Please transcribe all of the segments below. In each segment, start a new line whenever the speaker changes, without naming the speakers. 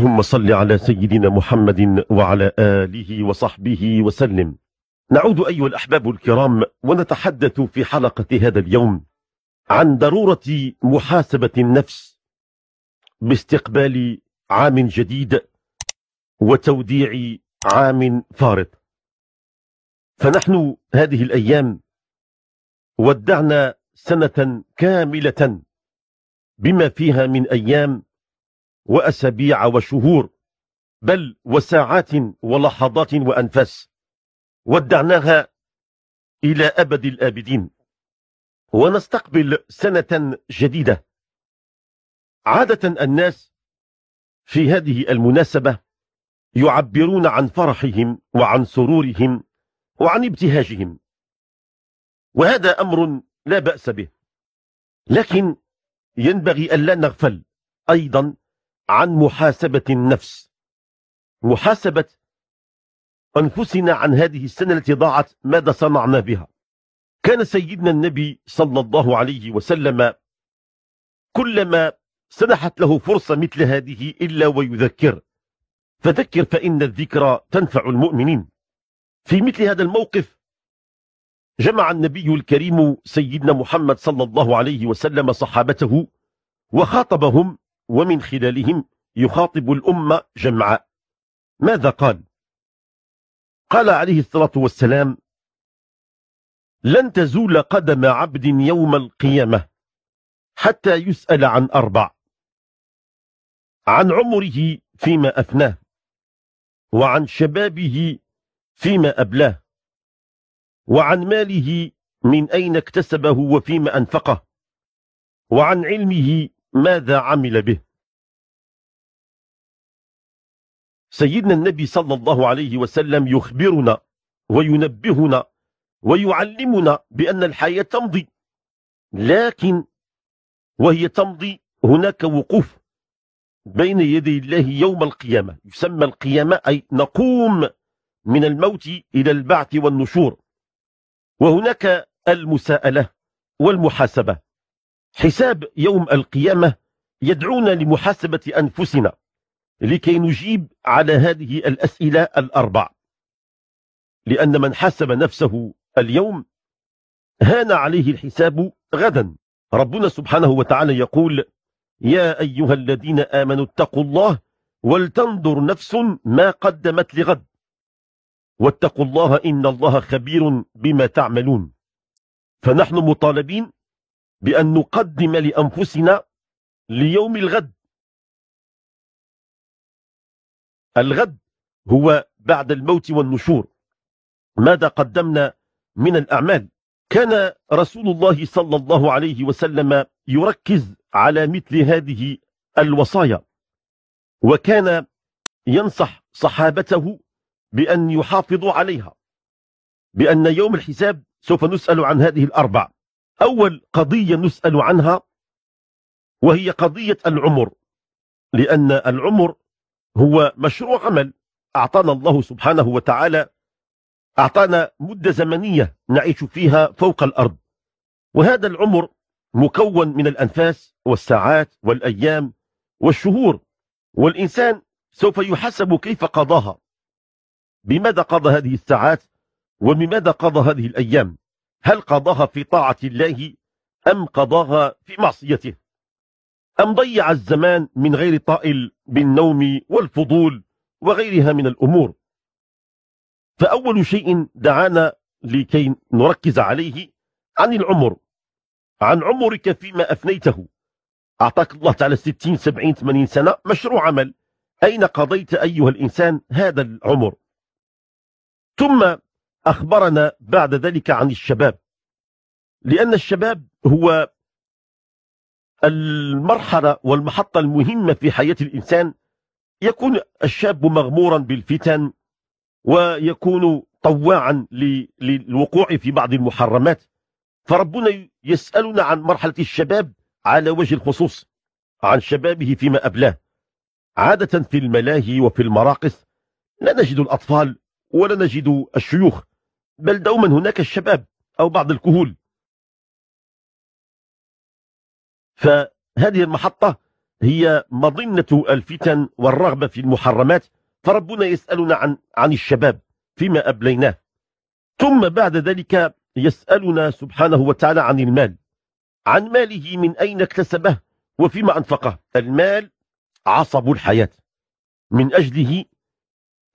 اللهم صل على سيدنا محمد وعلى آله وصحبه وسلم نعود أيها الأحباب الكرام ونتحدث في حلقة هذا اليوم عن ضرورة محاسبة النفس باستقبال عام جديد وتوديع عام فارط فنحن هذه الأيام ودعنا سنة كاملة بما فيها من أيام وأسابيع وشهور بل وساعات ولحظات وأنفاس ودعناها إلى أبد الآبدين ونستقبل سنة جديدة عادة الناس في هذه المناسبة يعبرون عن فرحهم وعن سرورهم وعن ابتهاجهم وهذا أمر لا بأس به لكن ينبغي ألا نغفل أيضا عن محاسبة النفس محاسبة أنفسنا عن هذه السنة التي ضاعت ماذا صنعنا بها كان سيدنا النبي صلى الله عليه وسلم كلما سنحت له فرصة مثل هذه إلا ويذكر فذكر فإن الذكرى تنفع المؤمنين في مثل هذا الموقف جمع النبي الكريم سيدنا محمد صلى الله عليه وسلم صحابته وخاطبهم ومن خلالهم يخاطب الأمة جمعاء ماذا قال قال عليه الصلاة والسلام لن تزول قدم عبد يوم القيامة حتى يسأل عن أربع عن عمره فيما أفناه وعن شبابه فيما أبلاه وعن ماله من أين اكتسبه وفيما أنفقه وعن علمه ماذا عمل به سيدنا النبي صلى الله عليه وسلم يخبرنا وينبهنا ويعلمنا بأن الحياة تمضي لكن وهي تمضي هناك وقوف بين يدي الله يوم القيامة يسمى القيامة أي نقوم من الموت إلى البعث والنشور وهناك المساءلة والمحاسبة حساب يوم القيامة يدعونا لمحاسبة أنفسنا لكي نجيب على هذه الأسئلة الأربع لأن من حسب نفسه اليوم هان عليه الحساب غدا ربنا سبحانه وتعالى يقول يا أيها الذين آمنوا اتقوا الله ولتنظر نفس ما قدمت لغد واتقوا الله إن الله خبير بما تعملون فنحن مطالبين بأن نقدم لأنفسنا ليوم الغد الغد هو بعد الموت والنشور ماذا قدمنا من الأعمال كان رسول الله صلى الله عليه وسلم يركز على مثل هذه الوصايا وكان ينصح صحابته بأن يحافظوا عليها بأن يوم الحساب سوف نسأل عن هذه الأربع أول قضية نسأل عنها وهي قضية العمر لأن العمر هو مشروع عمل أعطانا الله سبحانه وتعالى أعطانا مدة زمنية نعيش فيها فوق الأرض وهذا العمر مكون من الأنفاس والساعات والأيام والشهور والإنسان سوف يحسب كيف قضاها بماذا قضى هذه الساعات وبماذا قضى هذه الأيام هل قضاها في طاعة الله أم قضاها في معصيته أم ضيع الزمان من غير طائل بالنوم والفضول وغيرها من الأمور فأول شيء دعانا لكي نركز عليه عن العمر عن عمرك فيما أفنيته أعطاك الله تعالى 60 70 80 سنة مشروع عمل أين قضيت أيها الإنسان هذا العمر ثم أخبرنا بعد ذلك عن الشباب لأن الشباب هو المرحلة والمحطة المهمة في حياة الإنسان يكون الشاب مغمورا بالفتن ويكون طواعا للوقوع في بعض المحرمات فربنا يسألنا عن مرحلة الشباب على وجه الخصوص عن شبابه فيما أبلاه عادة في الملاهي وفي المراقص لا نجد الأطفال ولا نجد الشيوخ بل دوما هناك الشباب أو بعض الكهول فهذه المحطة هي مظنة الفتن والرغبة في المحرمات فربنا يسألنا عن, عن الشباب فيما أبليناه ثم بعد ذلك يسألنا سبحانه وتعالى عن المال عن ماله من أين اكتسبه وفيما أنفقه المال عصب الحياة من أجله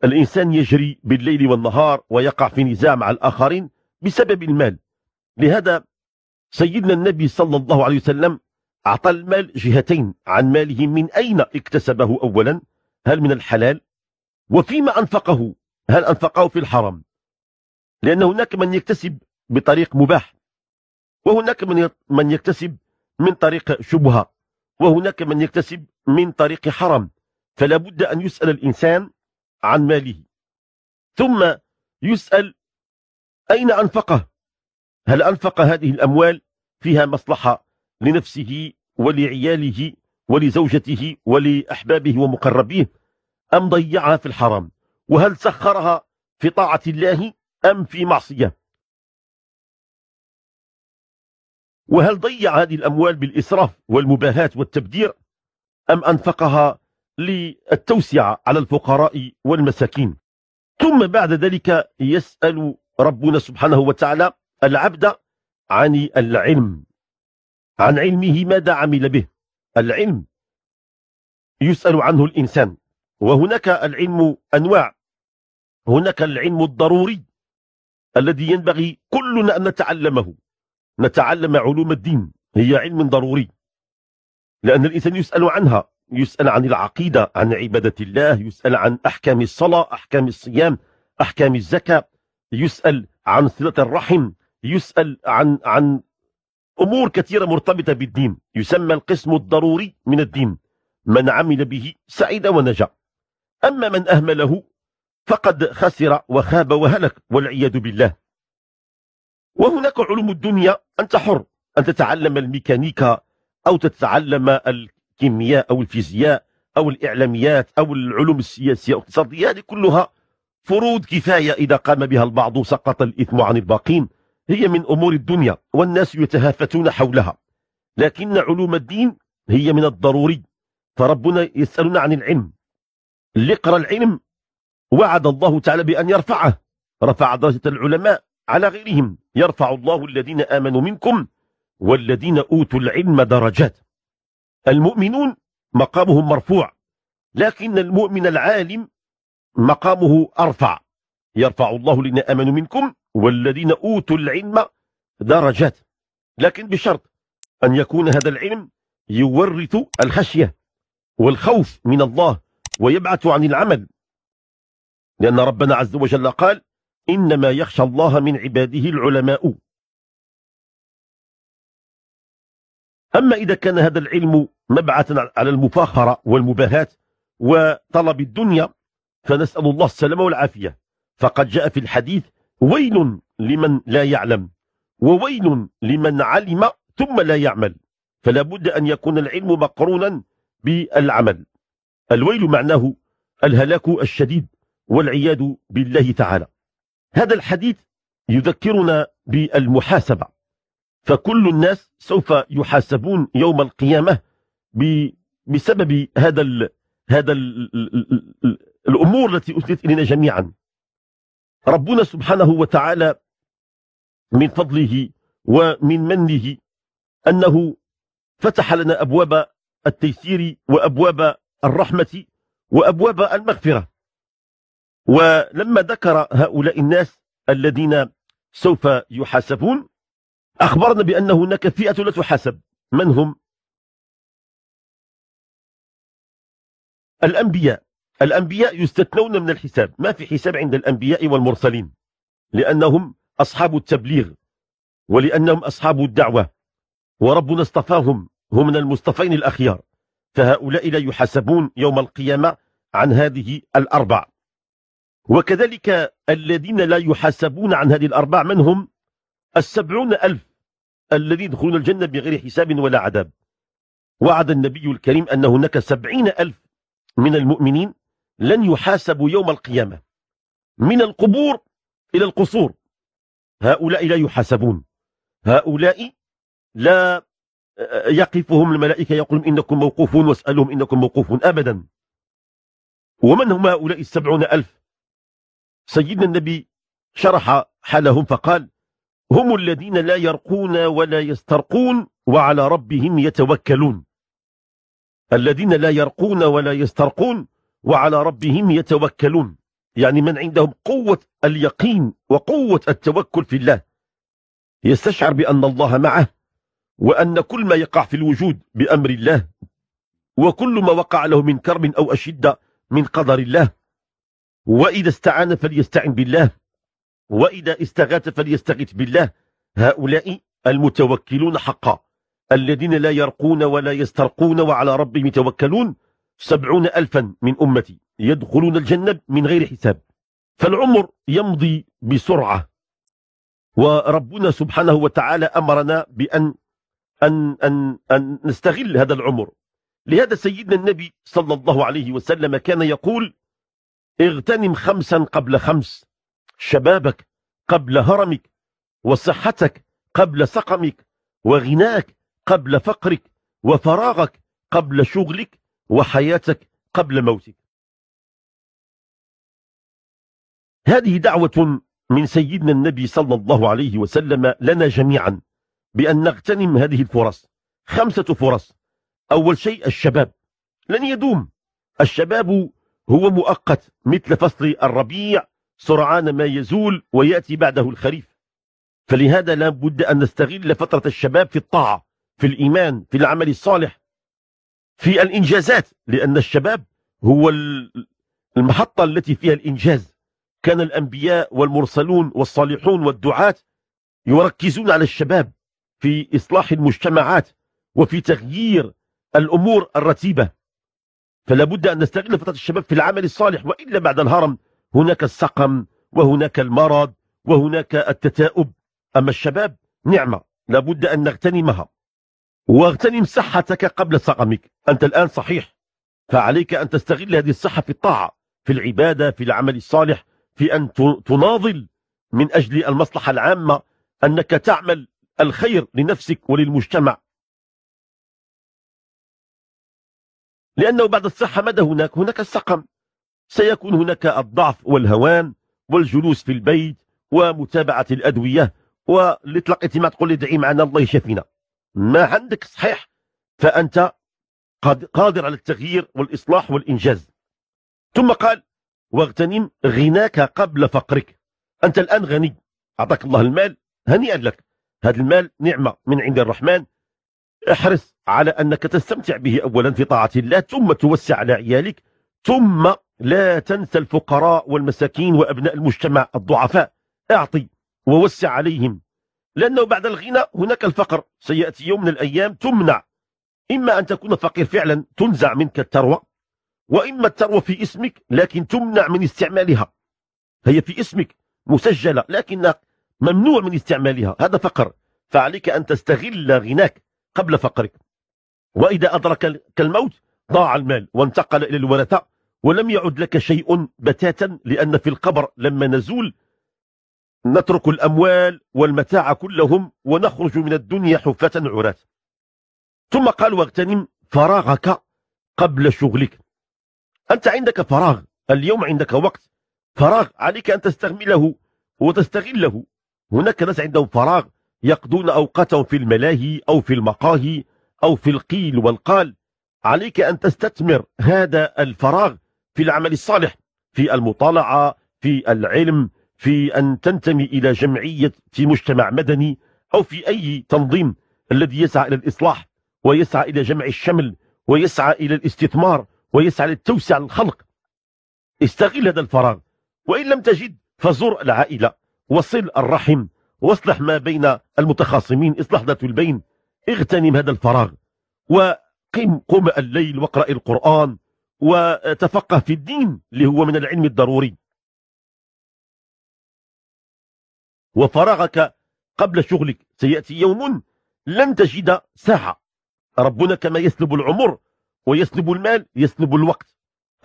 الإنسان يجري بالليل والنهار ويقع في نزاع مع الآخرين بسبب المال لهذا سيدنا النبي صلى الله عليه وسلم أعطى المال جهتين عن ماله من أين اكتسبه أولا هل من الحلال وفيما أنفقه هل أنفقه في الحرام لأن هناك من يكتسب بطريق مباح وهناك من من يكتسب من طريق شبهة وهناك من يكتسب من طريق حرام فلا بد أن يسأل الإنسان عن ماله ثم يسأل أين أنفقه هل أنفق هذه الأموال فيها مصلحة لنفسه ولعياله ولزوجته ولأحبابه ومقربيه أم ضيعها في الحرام وهل سخرها في طاعة الله أم في معصية وهل ضيع هذه الأموال بالإسراف والمباهاة والتبذير أم أنفقها للتوسعة على الفقراء والمساكين ثم بعد ذلك يسأل ربنا سبحانه وتعالى العبد عن العلم عن علمه ماذا عمل به العلم يسأل عنه الإنسان وهناك العلم أنواع هناك العلم الضروري الذي ينبغي كلنا أن نتعلمه نتعلم علوم الدين هي علم ضروري لأن الإنسان يسأل عنها يسأل عن العقيدة عن عبادة الله يسأل عن أحكام الصلاة أحكام الصيام أحكام الزكاة يسأل عن صلة الرحم يسأل عن عن أمور كثيرة مرتبطة بالدين يسمى القسم الضروري من الدين من عمل به سعيد ونجا أما من أهمله فقد خسر وخاب وهلك والعياذ بالله وهناك علوم الدنيا أنت حر أن تتعلم الميكانيكا أو تتعلم الكيمياء أو الفيزياء أو الإعلاميات أو العلوم السياسية والاقتصادية هذه كلها فروض كفاية إذا قام بها البعض سقط الإثم عن الباقين هي من أمور الدنيا والناس يتهافتون حولها لكن علوم الدين هي من الضروري فربنا يسألنا عن العلم اللي قرأ العلم وعد الله تعالى بأن يرفعه رفع درجة العلماء على غيرهم يرفع الله الذين آمنوا منكم والذين أوتوا العلم درجات المؤمنون مقامهم مرفوع لكن المؤمن العالم مقامه أرفع يرفع الله الذين آمنوا منكم والذين أوتوا العلم درجات لكن بشرط أن يكون هذا العلم يورث الخشية والخوف من الله ويبعث عن العمل لأن ربنا عز وجل قال إنما يخشى الله من عباده العلماء أما إذا كان هذا العلم مبعثا على المفاخرة والمباهات وطلب الدنيا فنسأل الله السلامة والعافية فقد جاء في الحديث ويل لمن لا يعلم وويل لمن علم ثم لا يعمل فلا بد أن يكون العلم مقرونا بالعمل الويل معناه الهلاك الشديد والعياذ بالله تعالى هذا الحديث يذكرنا بالمحاسبة فكل الناس سوف يحاسبون يوم القيامة بسبب هذا الـ هذا الـ الأمور التي أثنت إلينا جميعا ربنا سبحانه وتعالى من فضله ومن منه أنه فتح لنا أبواب التيسير وأبواب الرحمة وأبواب المغفرة ولما ذكر هؤلاء الناس الذين سوف يحاسبون أخبرنا بأن هناك فئة لا تحاسب من هم الأنبياء الأنبياء يستثنون من الحساب ما في حساب عند الأنبياء والمرسلين لأنهم أصحاب التبليغ ولأنهم أصحاب الدعوة وربنا اصطفاهم هم من المصطفين الأخيار فهؤلاء لا يحاسبون يوم القيامة عن هذه الأربع وكذلك الذين لا يحاسبون عن هذه الأربع من هم السبعون ألف الذين يدخلون الجنة بغير حساب ولا عذاب وعد النبي الكريم أن هناك سبعين ألف من المؤمنين لن يحاسبوا يوم القيامة من القبور إلى القصور هؤلاء لا يحاسبون هؤلاء لا آه، يقفهم الملائكة يقولون إنكم موقوفون واسألهم إنكم موقوفون أبدا ومن هم هؤلاء السبعون ألف سيدنا النبي شرح حالهم فقال هم الذين لا يرقون ولا يسترقون وعلى ربهم يتوكلون الذين لا يرقون ولا يسترقون وعلى ربهم يتوكلون يعني من عندهم قوة اليقين وقوة التوكل في الله يستشعر بأن الله معه وأن كل ما يقع في الوجود بأمر الله وكل ما وقع له من كرب أو أشدة من قدر الله وإذا استعان فليستعن بالله وإذا استغاث فليستغيث بالله هؤلاء المتوكلون حقا الذين لا يرقون ولا يسترقون وعلى ربهم يتوكلون سبعون ألفا من أمتي يدخلون الجنة من غير حساب فالعمر يمضي بسرعة وربنا سبحانه وتعالى أمرنا بأن أن أن أن نستغل هذا العمر لهذا سيدنا النبي صلى الله عليه وسلم كان يقول اغتنم خمسا قبل خمس شبابك قبل هرمك وصحتك قبل سقمك وغناك قبل فقرك وفراغك قبل شغلك وحياتك قبل موتك هذه دعوة من سيدنا النبي صلى الله عليه وسلم لنا جميعا بأن نغتنم هذه الفرص خمسة فرص أول شيء الشباب لن يدوم الشباب هو مؤقت مثل فصل الربيع سرعان ما يزول ويأتي بعده الخريف فلهذا لا بد أن نستغل فترة الشباب في الطاعة في الإيمان في العمل الصالح في الإنجازات لأن الشباب هو المحطة التي فيها الإنجاز كان الأنبياء والمرسلون والصالحون والدعاة يركزون على الشباب في إصلاح المجتمعات وفي تغيير الأمور الرتيبة فلا بد أن نستغل فترة الشباب في العمل الصالح وإلا بعد الهرم هناك السقم وهناك المرض وهناك التتاؤب أما الشباب نعمة لا بد أن نغتنمها واغتنم صحتك قبل سقمك أنت الآن صحيح فعليك أن تستغل هذه الصحة في الطاعة في العبادة في العمل الصالح في أن تناضل من أجل المصلحة العامة أنك تعمل الخير لنفسك وللمجتمع لأنه بعد الصحة ماذا هناك؟ هناك السقم سيكون هناك الضعف والهوان والجلوس في البيت ومتابعة الأدوية واللي تلقيتي تقول لي دعي معنا الله يشفينا ما عندك صحيح فأنت قادر على التغيير والإصلاح والإنجاز ثم قال واغتنم غناك قبل فقرك أنت الآن غني أعطاك الله المال هنيئا لك هذا المال نعمة من عند الرحمن احرص على أنك تستمتع به أولا في طاعة الله ثم توسع على عيالك ثم لا تنسى الفقراء والمساكين وأبناء المجتمع الضعفاء اعطي ووسع عليهم لأنه بعد الغنى هناك الفقر سيأتي يوم من الأيام تمنع إما أن تكون فقير فعلا تنزع منك الثروة وإما الثروة في اسمك لكن تمنع من استعمالها هي في اسمك مسجلة لكن ممنوع من استعمالها هذا فقر فعليك أن تستغل غناك قبل فقرك وإذا أدرك الموت ضاع المال وانتقل إلى الورثة ولم يعد لك شيء بتاتا لأن في القبر لما نزول نترك الأموال والمتاع كلهم ونخرج من الدنيا حفة عراة ثم قال واغتنم فراغك قبل شغلك أنت عندك فراغ اليوم عندك وقت فراغ عليك أن تستغمله وتستغله هناك ناس عندهم فراغ يقضون أوقاتهم في الملاهي أو في المقاهي أو في القيل والقال عليك أن تستثمر هذا الفراغ في العمل الصالح في المطالعة في العلم في أن تنتمي إلى جمعية في مجتمع مدني أو في أي تنظيم الذي يسعى إلى الإصلاح ويسعى إلى جمع الشمل ويسعى إلى الاستثمار ويسعى للتوسع الخلق استغل هذا الفراغ وإن لم تجد فزر العائلة وصل الرحم واصلح ما بين المتخاصمين اصلح ذات البين اغتنم هذا الفراغ وقم قم الليل واقرأ القرآن وتفقه في الدين اللي هو من العلم الضروري وفراغك قبل شغلك سيأتي يوم لن تجد ساعة ربنا كما يسلب العمر ويسلب المال يسلب الوقت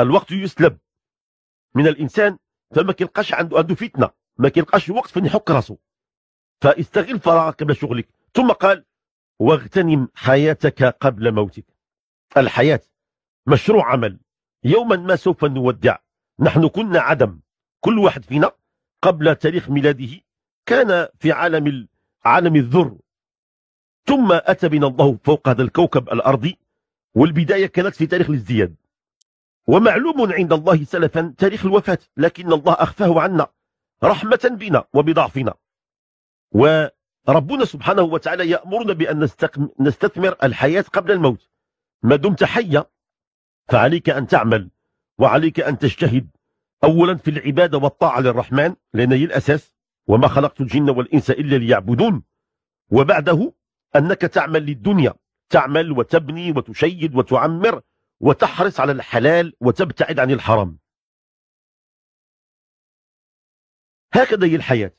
الوقت يسلب من الإنسان فما كيلقاش عنده عنده فتنة ما كيلقاش وقت فين يحك راسه فاستغل فراغك قبل شغلك ثم قال واغتنم حياتك قبل موتك الحياة مشروع عمل يوما ما سوف نودع نحن كنا عدم كل واحد فينا قبل تاريخ ميلاده كان في عالم عالم الذر ثم أتى بنا الله فوق هذا الكوكب الأرضي والبداية كانت في تاريخ الازدياد ومعلوم عند الله سلفا تاريخ الوفاة لكن الله أخفاه عنا رحمة بنا وبضعفنا وربنا سبحانه وتعالى يأمرنا بأن نستثمر الحياة قبل الموت ما دمت حيا فعليك أن تعمل وعليك أن تجتهد أولا في العبادة والطاعة للرحمن لأن هي الأساس وما خلقت الجن والإنس إلا ليعبدون وبعده أنك تعمل للدنيا تعمل وتبني وتشيد وتعمر وتحرص على الحلال وتبتعد عن الحرام هكذا هي الحياة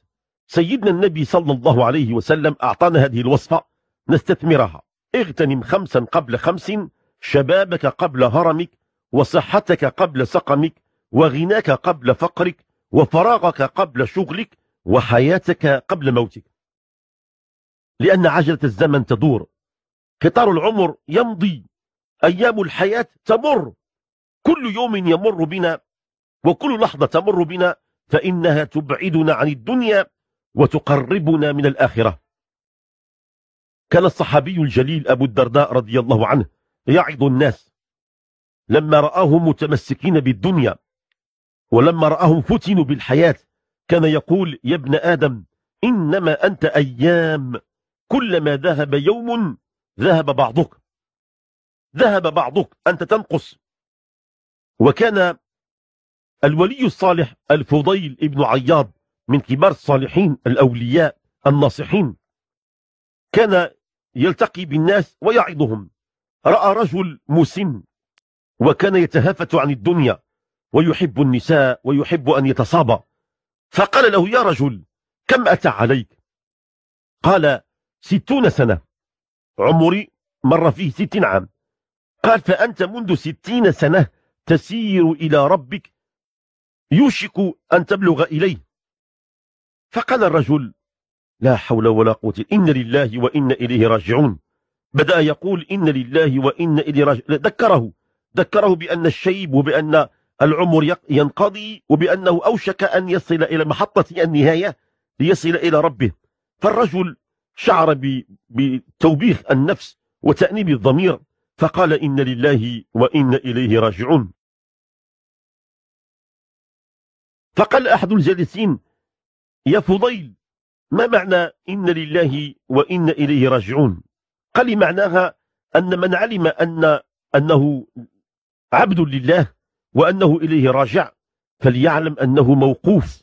سيدنا النبي صلى الله عليه وسلم أعطانا هذه الوصفة نستثمرها اغتنم خمسا قبل خمس شبابك قبل هرمك وصحتك قبل سقمك وغناك قبل فقرك وفراغك قبل شغلك وحياتك قبل موتك لأن عجلة الزمن تدور قطار العمر يمضي أيام الحياة تمر كل يوم يمر بنا وكل لحظة تمر بنا فإنها تبعدنا عن الدنيا وتقربنا من الآخرة كان الصحابي الجليل أبو الدرداء رضي الله عنه يعظ الناس لما رآهم متمسكين بالدنيا ولما رآهم فتنوا بالحياة كان يقول يا ابن آدم إنما أنت أيام كلما ذهب يوم ذهب بعضك ذهب بعضك أنت تنقص وكان الولي الصالح الفضيل ابن عياض من كبار الصالحين الأولياء الناصحين كان يلتقي بالناس ويعظهم رأى رجل مسن وكان يتهافت عن الدنيا ويحب النساء ويحب أن يتصابى فقال له يا رجل كم أتى عليك قال ستون سنة عمري مر فيه ستين عام قال فأنت منذ ستين سنة تسير إلى ربك يوشك أن تبلغ إليه فقال الرجل لا حول ولا قوة إن لله وإن إليه راجعون بدأ يقول إن لله وإن إليه راجعون ذكره ذكره بأن الشيب وبأن العمر ينقضي وبأنه أوشك أن يصل إلى محطة النهاية ليصل إلى ربه فالرجل شعر بتوبيخ النفس وتأنيب الضمير فقال إن لله وإن إليه راجعون فقال أحد الجالسين يا فضيل ما معنى إن لله وإن إليه راجعون قال معناها أن من علم أن أنه عبد لله وأنه إليه راجع فليعلم أنه موقوف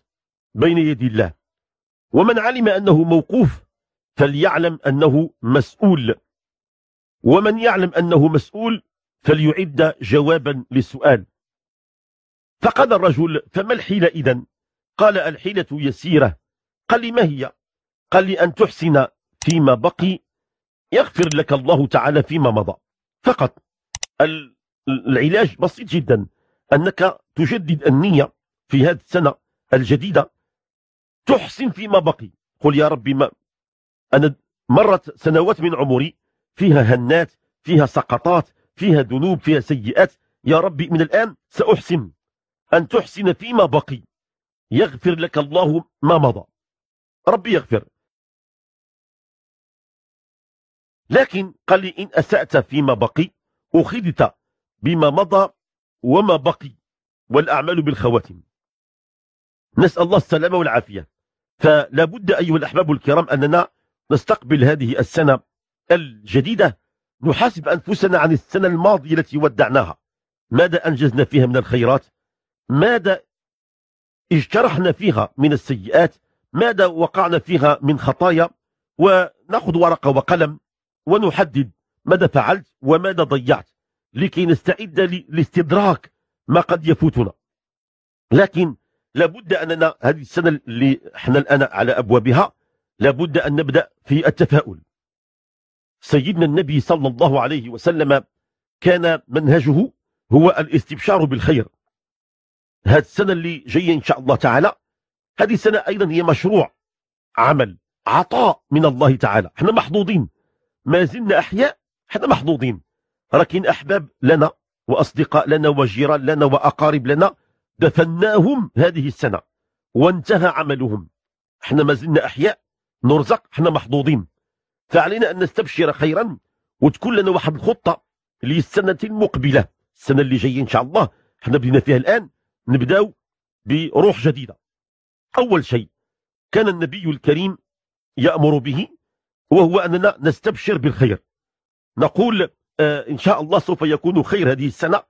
بين يدي الله ومن علم أنه موقوف فليعلم أنه مسؤول ومن يعلم أنه مسؤول فليعد جوابا للسؤال فقال الرجل فما الحيلة إذا قال الحيلة يسيرة قال لي ما هي قال لي أن تحسن فيما بقي يغفر لك الله تعالى فيما مضى فقط العلاج بسيط جدا أنك تجدد النية في هذه السنة الجديدة تحسن فيما بقي قل يا ربي ما أنا مرت سنوات من عمري فيها هنات فيها سقطات فيها ذنوب فيها سيئات يا ربي من الآن سأحسن أن تحسن فيما بقي يغفر لك الله ما مضى ربي يغفر لكن قال لي إن أسأت فيما بقي أخذت بما مضى وما بقي والأعمال بالخواتم نسأل الله السلامة والعافية فلا بد أيها الأحباب الكرام أننا نستقبل هذه السنة الجديدة نحاسب أنفسنا عن السنة الماضية التي ودعناها ماذا أنجزنا فيها من الخيرات ماذا اجترحنا فيها من السيئات ماذا وقعنا فيها من خطايا ونأخذ ورقة وقلم ونحدد ماذا فعلت وماذا ضيعت لكي نستعد لاستدراك ما قد يفوتنا لكن لابد أننا هذه السنة اللي احنا الآن على أبوابها لابد أن نبدأ في التفاؤل سيدنا النبي صلى الله عليه وسلم كان منهجه هو الاستبشار بالخير هذه السنة اللي جاية إن شاء الله تعالى هذه السنة أيضا هي مشروع عمل عطاء من الله تعالى احنا محظوظين ما زلنا أحياء احنا محظوظين لكن أحباب لنا وأصدقاء لنا وجيران لنا وأقارب لنا دفناهم هذه السنة وانتهى عملهم احنا ما زلنا أحياء نرزق احنا محظوظين فعلينا أن نستبشر خيرا وتكون لنا واحد الخطة للسنة المقبلة السنة اللي جاية إن شاء الله احنا بدينا فيها الآن نبداو بروح جديدة أول شيء كان النبي الكريم يأمر به وهو أننا نستبشر بالخير نقول آه، إن شاء الله سوف يكون خير هذه السنة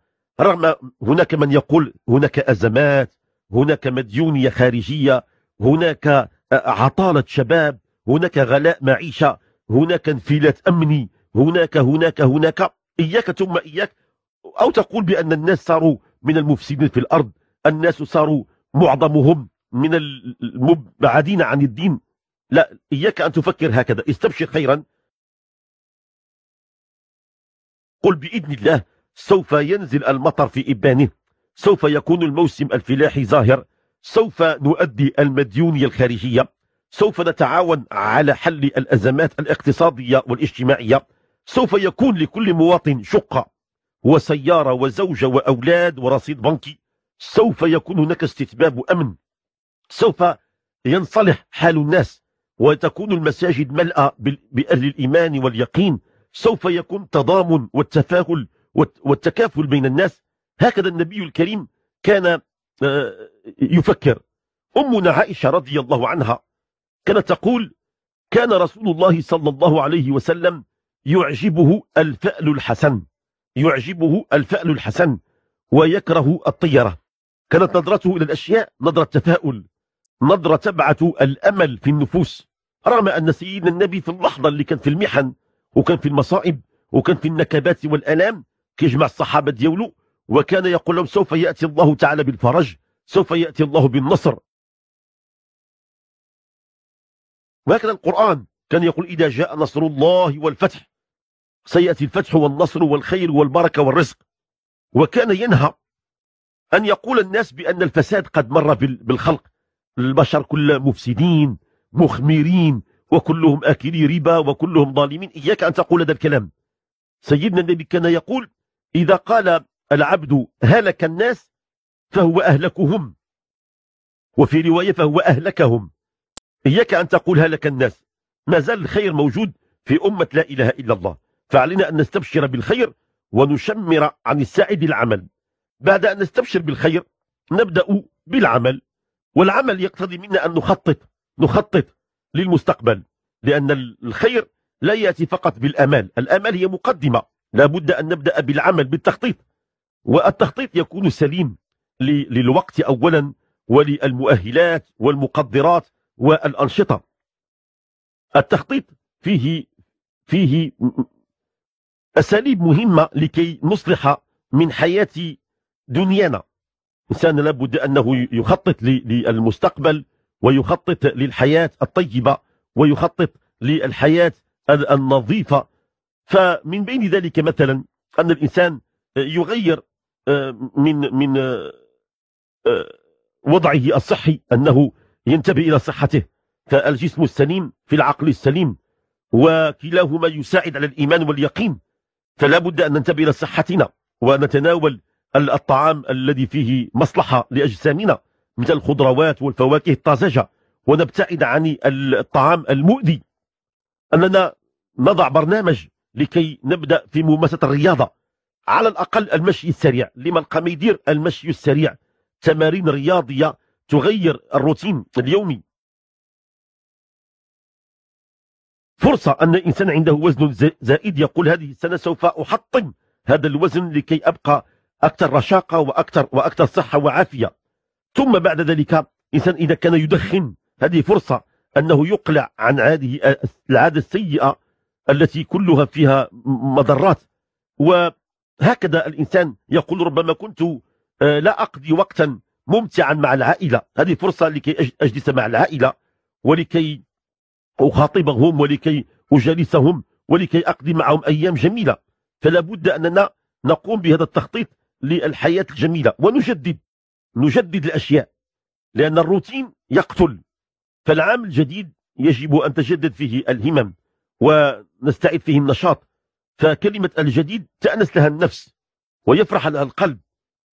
رغم هناك من يقول هناك أزمات هناك مديونية خارجية هناك آه، عطالة شباب هناك غلاء معيشة هناك انفلات أمني هناك هناك هناك إياك ثم إياك أو تقول بأن الناس صاروا من المفسدين في الأرض الناس صاروا معظمهم من المبعدين عن الدين لا إياك أن تفكر هكذا استبشر خيرا قل بإذن الله سوف ينزل المطر في إبانه سوف يكون الموسم الفلاحي ظاهر سوف نؤدي المديونية الخارجية سوف نتعاون على حل الأزمات الاقتصادية والاجتماعية سوف يكون لكل مواطن شقة وسيارة وزوجة وأولاد ورصيد بنكي سوف يكون هناك استتباب أمن سوف ينصلح حال الناس وتكون المساجد ملأة بأهل الإيمان واليقين سوف يكون تضامن والتفاهل والتكافل بين الناس هكذا النبي الكريم كان آه، يفكر أمنا عائشة رضي الله عنها كانت تقول كان رسول الله صلى الله عليه وسلم يعجبه الفأل الحسن يعجبه الفأل الحسن ويكره الطيرة كانت نظرته إلى الأشياء نظرة تفاؤل نظرة تبعث الأمل في النفوس رغم أن سيدنا النبي في اللحظة اللي كان في المحن وكان في المصائب وكان في النكبات والألام كيجمع الصحابة ديالو وكان يقول لهم سوف يأتي الله تعالى بالفرج سوف يأتي الله بالنصر وهكذا القرآن كان يقول إذا جاء نصر الله والفتح سيأتي الفتح والنصر والخير والبركة والرزق وكان ينهى أن يقول الناس بأن الفساد قد مر بالخلق البشر كل مفسدين مخمرين وكلهم أكلي ربا وكلهم ظالمين إياك أن تقول هذا الكلام سيدنا النبي كان يقول إذا قال العبد هلك الناس فهو أهلكهم وفي رواية فهو أهلكهم إياك أن تقول هلك الناس ما زال الخير موجود في أمة لا إله إلا الله فعلينا أن نستبشر بالخير ونشمر عن السائد العمل بعد أن نستبشر بالخير نبدأ بالعمل والعمل يقتضي منا أن نخطط نخطط للمستقبل لأن الخير لا يأتي فقط بالأمال الأمال هي مقدمة لابد أن نبدأ بالعمل بالتخطيط والتخطيط يكون سليم للوقت أولا وللمؤهلات والمقدرات والأنشطة التخطيط فيه فيه أساليب مهمة لكي نصلح من حياة دنيانا إنسان لابد أنه يخطط للمستقبل ويخطط للحياة الطيبة ويخطط للحياة النظيفة فمن بين ذلك مثلا أن الإنسان يغير آه، من من آه، آه، وضعه الصحي أنه ينتبه إلى صحته فالجسم السليم في العقل السليم وكلاهما يساعد على الإيمان واليقين فلا بد أن ننتبه إلى صحتنا ونتناول الطعام الذي فيه مصلحة لأجسامنا مثل الخضروات والفواكه الطازجة ونبتعد عن الطعام المؤذي أننا نضع برنامج لكي نبدأ في ممارسة الرياضة على الأقل المشي السريع لمن قام يدير المشي السريع تمارين رياضية تغير الروتين اليومي فرصة أن إنسان عنده وزن زائد يقول هذه السنة سوف أحطم هذا الوزن لكي أبقى أكثر رشاقة وأكثر, وأكثر صحة وعافية ثم بعد ذلك إنسان إذا كان يدخن هذه فرصة أنه يقلع عن هذه العادة السيئة التي كلها فيها مضرات وهكذا الإنسان يقول ربما كنت آه، لا أقضي وقتا ممتعا مع العائلة هذه فرصة لكي أجلس مع العائلة ولكي أخاطبهم ولكي أجالسهم ولكي أقضي معهم أيام جميلة فلا بد أننا نقوم بهذا التخطيط للحياة الجميلة ونجدد نجدد الأشياء لأن الروتين يقتل فالعام الجديد يجب أن تجدد فيه الهمم ونستعيد فيه النشاط فكلمة الجديد تأنس لها النفس ويفرح لها القلب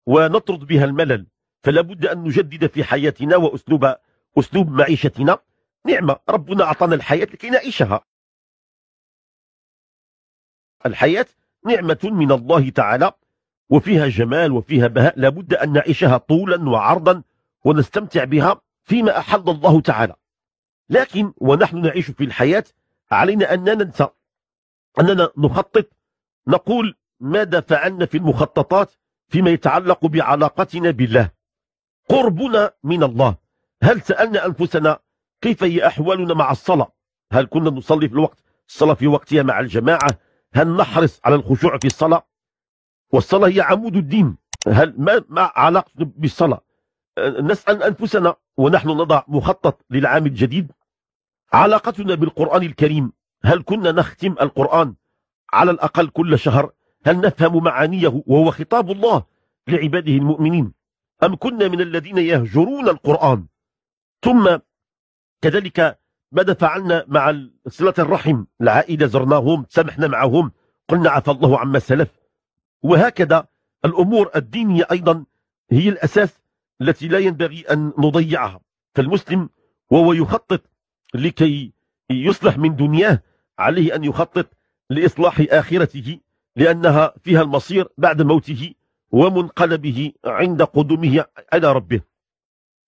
ونطرد بها الملل فلا بد أن نجدد في حياتنا وأسلوب أسلوب معيشتنا نعمة ربنا أعطانا الحياة لكي نعيشها الحياة نعمة من الله تعالى وفيها جمال وفيها بهاء لابد أن نعيشها طولا وعرضا ونستمتع بها فيما أحل الله تعالى لكن ونحن نعيش في الحياة علينا أن لا ننسى أننا نخطط نقول ماذا فعلنا في المخططات فيما يتعلق بعلاقتنا بالله قربنا من الله هل سألنا أنفسنا كيف هي أحوالنا مع الصلاة هل كنا نصلي في الوقت الصلاة في وقتها مع الجماعة هل نحرص على الخشوع في الصلاة والصلاة هي عمود الدين هل ما, ما علاقة بالصلاة نسأل أنفسنا ونحن نضع مخطط للعام الجديد علاقتنا بالقرآن الكريم هل كنا نختم القرآن على الأقل كل شهر هل نفهم معانيه وهو خطاب الله لعباده المؤمنين أم كنا من الذين يهجرون القرآن ثم كذلك ماذا فعلنا مع صلة الرحم العائلة زرناهم سمحنا معهم قلنا عفى الله عما سلف وهكذا الأمور الدينية أيضا هي الأساس التي لا ينبغي أن نضيعها فالمسلم وهو يخطط لكي يصلح من دنياه عليه أن يخطط لإصلاح آخرته لأنها فيها المصير بعد موته ومنقلبه عند قدومه على ربه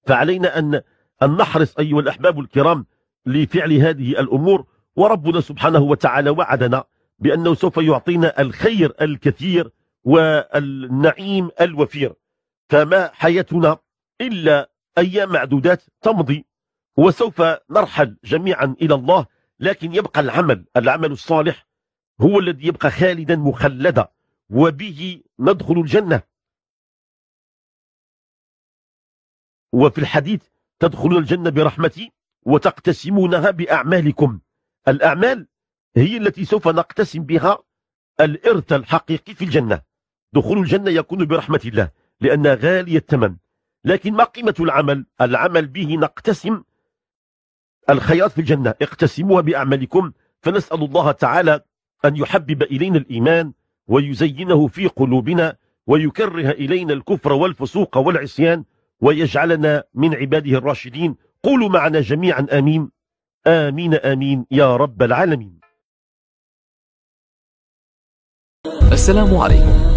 فعلينا أن أن نحرص أيها الأحباب الكرام لفعل هذه الأمور وربنا سبحانه وتعالى وعدنا بأنه سوف يعطينا الخير الكثير والنعيم الوفير فما حياتنا إلا أيام معدودات تمضي وسوف نرحل جميعا إلى الله لكن يبقى العمل العمل الصالح هو الذي يبقى خالدا مخلدا وبه ندخل الجنة وفي الحديث تدخلون الجنة برحمتي وتقتسمونها بأعمالكم الأعمال هي التي سوف نقتسم بها الإرث الحقيقي في الجنة دخول الجنة يكون برحمة الله لأنها غالية الثمن لكن ما قيمة العمل العمل به نقتسم الخيرات في الجنة اقتسموها بأعمالكم فنسأل الله تعالى أن يحبب إلينا الإيمان ويزينه في قلوبنا ويكره إلينا الكفر والفسوق والعصيان ويجعلنا من عباده الراشدين قولوا معنا جميعا آمين آمين آمين يا رب العالمين السلام عليكم